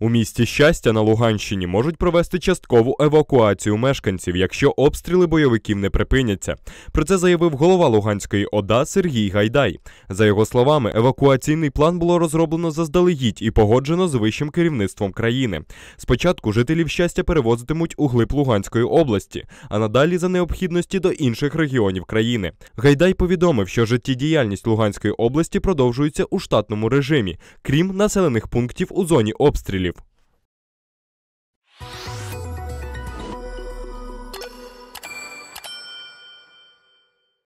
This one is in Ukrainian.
У місті щастя на Луганщині можуть провести часткову евакуацію мешканців, якщо обстріли бойовиків не припиняться. Про це заявив голова Луганської ОДА Сергій Гайдай. За його словами, евакуаційний план було розроблено заздалегідь і погоджено з вищим керівництвом країни. Спочатку жителів щастя перевозитимуть у глиб Луганської області, а надалі за необхідності до інших регіонів країни. Гайдай повідомив, що життєдіяльність Луганської області продовжується у штатному режимі, крім населених пунктів у зоні обстрілів.